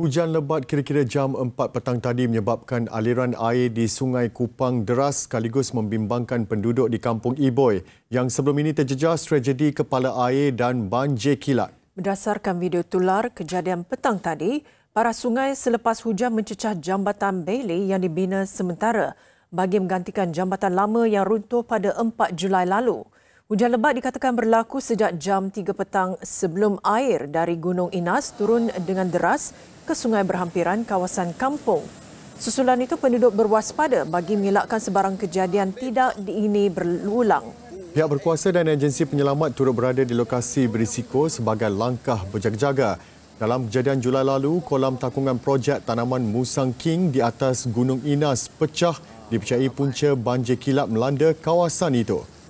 Hujan lebat kira-kira jam 4 petang tadi menyebabkan aliran air di Sungai Kupang deras sekaligus membimbangkan penduduk di Kampung Iboy yang sebelum ini terjejas tragedi kepala air dan banjir kilat. Berdasarkan video tular kejadian petang tadi, para sungai selepas hujan mencecah jambatan Bailey yang dibina sementara bagi menggantikan jambatan lama yang runtuh pada 4 Julai lalu. Hujan lebat dikatakan berlaku sejak jam 3 petang sebelum air dari Gunung Inas turun dengan deras ke sungai berhampiran kawasan kampung. Susulan itu penduduk berwaspada bagi mengelakkan sebarang kejadian tidak diini berulang. Pihak berkuasa dan agensi penyelamat turut berada di lokasi berisiko sebagai langkah berjaga-jaga. Dalam kejadian Julai lalu, kolam takungan projek tanaman Musang King di atas Gunung Inas pecah dipercayai punca banjir kilap melanda kawasan itu.